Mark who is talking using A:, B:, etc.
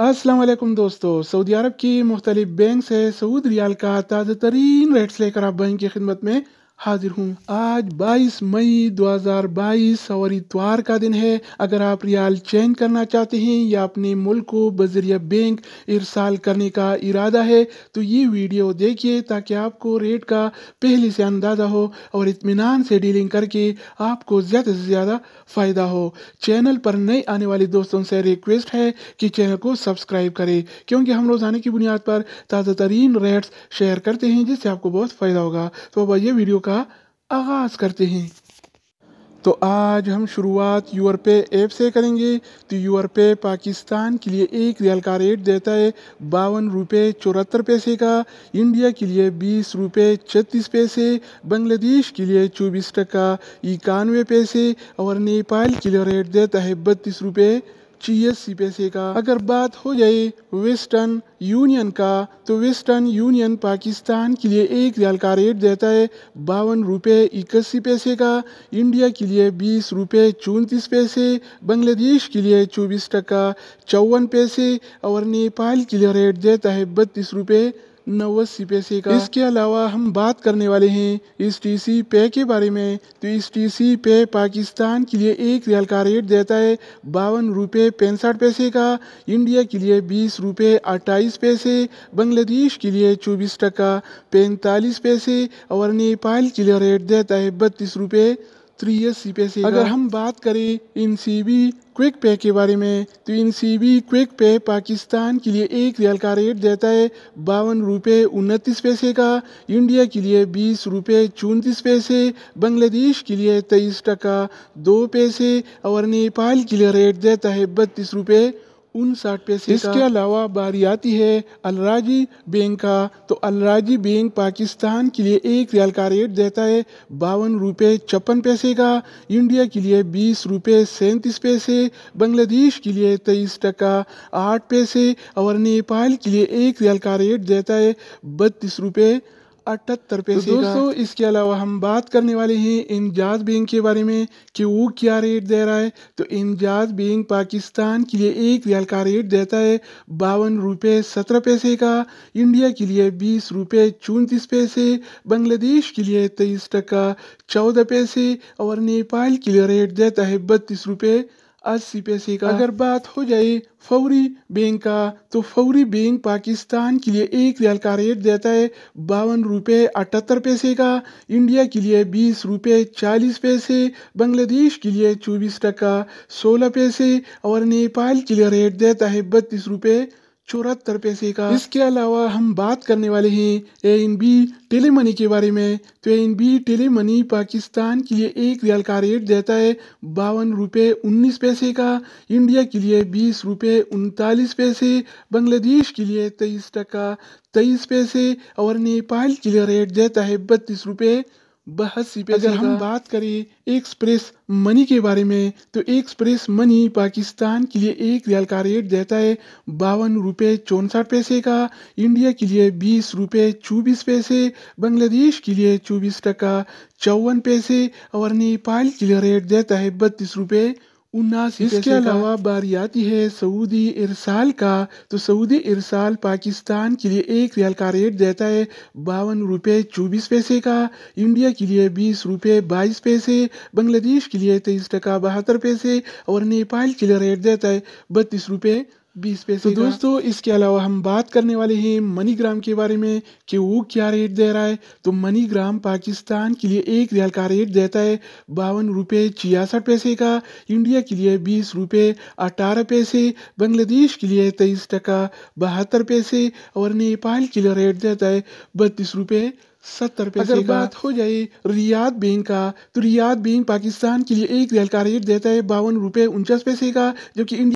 A: असलम दोस्तों सऊदी अरब की मुख्तलिफ बैंक से सऊद रियाल का ताज़ा तरीन रेट्स लेकर आप बैंक की खिदमत में हाजिर हूँ आज 22 मई 2022 और इतवार का दिन है अगर आप रियाल चेंज करना चाहते हैं या अपने मुल्क को बजरिया बैंक इरसाल करने का इरादा है तो ये वीडियो देखिए ताकि आपको रेट का पहले से अंदाज़ा हो और इतमान से डीलिंग करके आपको ज़्यादा से ज़्यादा फ़ायदा हो चैनल पर नए आने वाले दोस्तों से रिक्वेस्ट है कि चैनल को सब्सक्राइब करें क्योंकि हम रोज़ाना की बुनियाद पर ताज़ा तरीन रेट्स शेयर करते हैं जिससे आपको बहुत फ़ायदा होगा तो अब ये वीडियो का का आगाज़ करते हैं तो आज हम शुरुआत यूर पे ऐप से करेंगे तो यूर पे पाकिस्तान के लिए एक रियल का रेट देता है बावन रुपये चौहत्तर पैसे का इंडिया के लिए बीस रुपये छत्तीस पैसे बांग्लादेश के लिए चौबीस टका इक्यानवे पैसे और नेपाल के लिए रेट देता है बत्तीस रुपये जीएससी पैसे का अगर बात हो जाए वेस्टर्न यूनियन का तो वेस्टर्न यूनियन पाकिस्तान के लिए एक रियाल का रेट देता है बावन रुपये इक्यासी पैसे का इंडिया के लिए बीस रुपये चौंतीस पैसे बांग्लादेश के लिए चौबीस टका चौवन पैसे और नेपाल के लिए रेट देता है बत्तीस रुपये नवस पैसे का इसके अलावा हम बात करने वाले हैं इस टी सी पे के बारे में तो इस टी सी पे पाकिस्तान के लिए एक रियल का रेट देता है बावन रुपये पैंसठ पैसे का इंडिया के लिए बीस रुपये अट्ठाईस पैसे बांग्लादेश के लिए चौबीस टका पैंतालीस पैसे और नेपाल के लिए रेट देता है बत्तीस रुपये स्तरीय सी से अगर हम बात करें इन सी बी क्विक पे के बारे में तो इन सी बी क्विक पे पाकिस्तान के लिए एक रियल का रेट देता है बावन रुपये उनतीस पैसे का इंडिया के लिए बीस रुपये चौंतीस पैसे बांग्लादेश के लिए तेईस टका दो पैसे और नेपाल के लिए रेट देता है बत्तीस रुपये उन साठ पैसे इसके अलावा बारी आती है अलराजी बैंक का तो अलराजी बैंक पाकिस्तान के लिए एक रियाल का रेट देता है बावन रुपये छप्पन पैसे का इंडिया के लिए बीस रुपये सैंतीस पैसे बांग्लादेश के लिए तेईस टका आठ पैसे और नेपाल के लिए एक रियाल का रेट देता है बत्तीस रुपये अठहत्तर तो पैसे तो दोस्तों इसके अलावा हम बात करने वाले हैं इंजाज बैंक के बारे में कि वो क्या रेट दे रहा है तो इंजाज बैंक पाकिस्तान के लिए एक रियाल का रेट देता है बावन रुपये सत्रह पैसे का इंडिया के लिए बीस रुपये चौंतीस पैसे बांग्लादेश के लिए तेईस टका चौदह पैसे और नेपाल के लिए रेट देता है बत्तीस रुपये आज पैसे का हाँ। अगर बात हो जाए फौरी बैंक का तो फौरी बैंक पाकिस्तान के लिए एक रियाल का रेट देता है बावन रुपये अठहत्तर पैसे का इंडिया के लिए बीस रुपये चालीस पैसे बांग्लादेश के लिए चौबीस टका सोलह पैसे और नेपाल के लिए रेट देता है बत्तीस रुपये चौहत्तर पैसे का इसके अलावा हम बात करने वाले हैं A N B tele money के बारे में तो A N B tele money Pakistan के लिए एक रियाल का रेट देता है बावन रुपये उन्नीस पैसे का इंडिया के लिए बीस रुपये उनतालीस पैसे बांग्लादेश के लिए तेईस टका तेईस पैसे और नेपाल के लिए रेट देता है बत्तीस रुपये बहुत पे अगर हम बात करें एक्सप्रेस मनी के बारे में तो एक्सप्रेस मनी पाकिस्तान के लिए एक रियल का रेट देता है बावन रुपये चौंसठ पैसे का इंडिया के लिए बीस रुपये चौबीस पैसे बांग्लादेश के लिए चौबीस टका चौवन पैसे और नेपाल के लिए रेट देता है बत्तीस रुपये उन्नासी इसके अलावा बारी आती है सऊदी इरसाल का तो सऊदी इरसाल पाकिस्तान के लिए एक रियाल का रेट देता है बावन रुपये चौबीस पैसे का इंडिया के लिए बीस रुपये बाईस पैसे बांग्लादेश के लिए तेईस टका बहत्तर पैसे और नेपाल के लिए रेट देता है बत्तीस रुपये बीस तो पैसे तो दोस्तों इसके अलावा हम बात करने वाले हैं मनीग्राम के बारे में कि वो क्या रेट दे रहा है तो मनीग्राम पाकिस्तान के लिए एक रियाल का रेट देता है बावन रुपये छियासठ पैसे का इंडिया के लिए बीस रुपये अठारह पैसे बांग्लादेश के लिए तेईस टका बहत्तर पैसे और नेपाल के लिए रेट देता है बत्तीस रुपये सत्तर पैसे अगर बात हो जाए रियाद बैंक का तो रियाद बैंक पाकिस्तान के लिए एक रेल का रेट देता है बावन रुपये उनचास पैसे का जबकि इंडिया